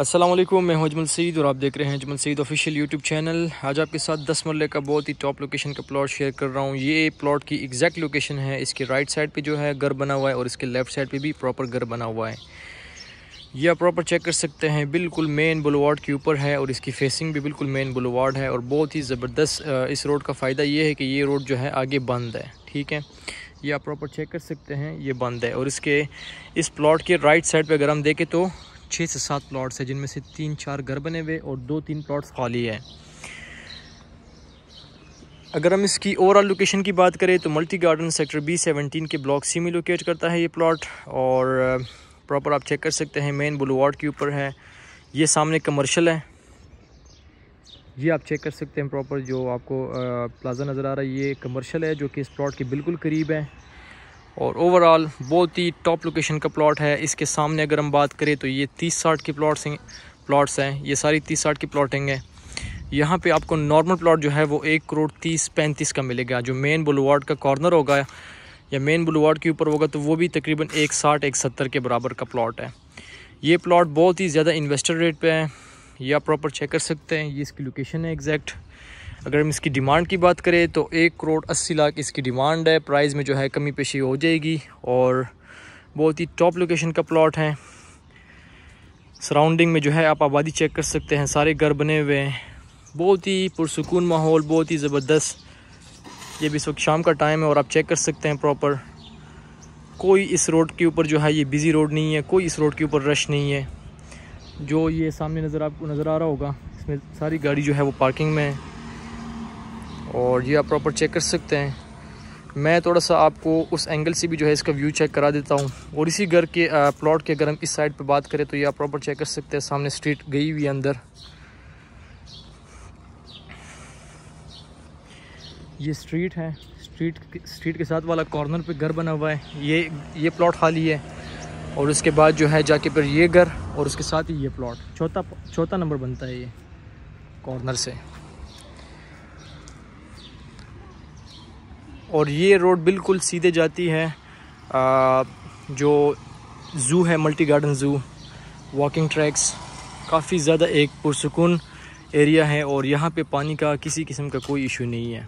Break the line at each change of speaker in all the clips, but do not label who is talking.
असलम मैं हजमल सईद और आप देख रहे हैं Hajmal Saeed official YouTube channel आज आपके साथ दस मरल का बहुत ही टॉप लोकेशन का प्लॉट शेयर कर रहा हूँ ये प्लॉट की एग्जैक्ट लोकेशन है इसके राइट साइड पे जो है घर बना हुआ है और इसके लेफ्ट साइड पे भी प्रॉपर घर बना हुआ है ये आप प्रॉपर चेक कर सकते हैं बिल्कुल मेन बुलवार्ड के ऊपर है और इसकी फेसिंग भी बिल्कुल मेन बुलवार्ड है और बहुत ही ज़बरदस्त इस रोड का फ़ायदा ये है कि ये रोड जो है आगे बंद है ठीक है ये आप प्रॉपर चेक कर सकते हैं ये बंद है और इसके इस प्लॉट के राइट साइड पर अगर हम देखें तो छः से सात प्लॉट्स हैं जिनमें से तीन चार घर बने हुए और दो तीन प्लॉट्स खाली हैं अगर हम इसकी ओवरऑल लोकेशन की बात करें तो multi garden sector B seventeen के ब्लॉक सी में लोकेट करता है ये प्लॉट और प्रॉपर uh, आप चेक कर सकते हैं मेन बुलवार्ड के ऊपर है ये सामने कमर्शल है ये आप चेक कर सकते हैं प्रॉपर जो आपको प्लाजा uh, नज़र आ रहा है ये कमर्शल है जो कि इस प्लॉट के बिल्कुल करीब है और ओवरऑल बहुत ही टॉप लोकेशन का प्लॉट है इसके सामने अगर हम बात करें तो ये तीस साठ के प्लॉट्स प्लॉट्स हैं ये सारी तीस साठ की प्लॉटिंग है यहाँ पे आपको नॉर्मल प्लॉट जो है वो एक करोड़ तीस पैंतीस का मिलेगा जो मेन बुलवार्ड का कॉर्नर होगा या मेन बुलवार्ड के ऊपर होगा तो वो भी तकरीबन एक साठ एक सत्तर के बराबर का प्लॉट है ये प्लॉट बहुत ही ज़्यादा इन्वेस्टर रेट पे है ये आप प्रॉपर चेक कर सकते हैं ये इसकी लोकेशन है एग्जैक्ट अगर हम इसकी डिमांड की बात करें तो एक करोड़ अस्सी लाख इसकी डिमांड है प्राइस में जो है कमी पेशी हो जाएगी और बहुत ही टॉप लोकेशन का प्लॉट है सराउंडिंग में जो है आप आबादी चेक कर सकते हैं सारे घर बने हुए हैं बहुत ही पुरसकून माहौल बहुत ही ज़बरदस्त ये भी इस वक्त शाम का टाइम है और आप चेक कर सकते हैं प्रॉपर कोई इस रोड के ऊपर जो है ये बिज़ी रोड नहीं है कोई इस रोड के ऊपर रश नहीं है जो ये सामने नज़र आपको नज़र आ रहा होगा इसमें सारी गाड़ी जो है वो पार्किंग में है और ये आप प्रॉपर चेक कर सकते हैं मैं थोड़ा सा आपको उस एंगल से भी जो है इसका व्यू चेक करा देता हूँ और इसी घर के प्लॉट के अगर हम इस साइड पर बात करें तो ये आप प्रॉपर चेक कर सकते हैं सामने स्ट्रीट गई हुई है अंदर ये स्ट्रीट है स्ट्रीट स्ट्रीट के साथ वाला कॉर्नर पे घर बना हुआ है ये ये प्लॉट खाली है और उसके बाद जो है जाके फिर ये घर और उसके साथ ही ये प्लॉट चौथा चौथा नंबर बनता है ये कॉर्नर से और ये रोड बिल्कुल सीधे जाती है आ, जो ज़ू है multi garden zoo walking tracks काफ़ी ज़्यादा एक पुरसकून एरिया है और यहाँ पे पानी का किसी किस्म का कोई इशू नहीं है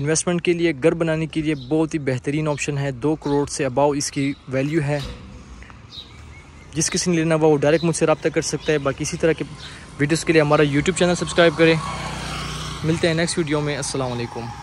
इन्वेस्टमेंट के लिए घर बनाने के लिए बहुत ही बेहतरीन ऑप्शन है दो करोड़ से अबाव इसकी वैल्यू है जिस किसी ने लेना हुआ वो डायरेक्ट मुझसे रबता कर सकता है बाकी इसी तरह के वीडियोज़ के लिए हमारा यूट्यूब चैनल सब्सक्राइब करें मिलते हैं नेक्स्ट वीडियो में असलकुम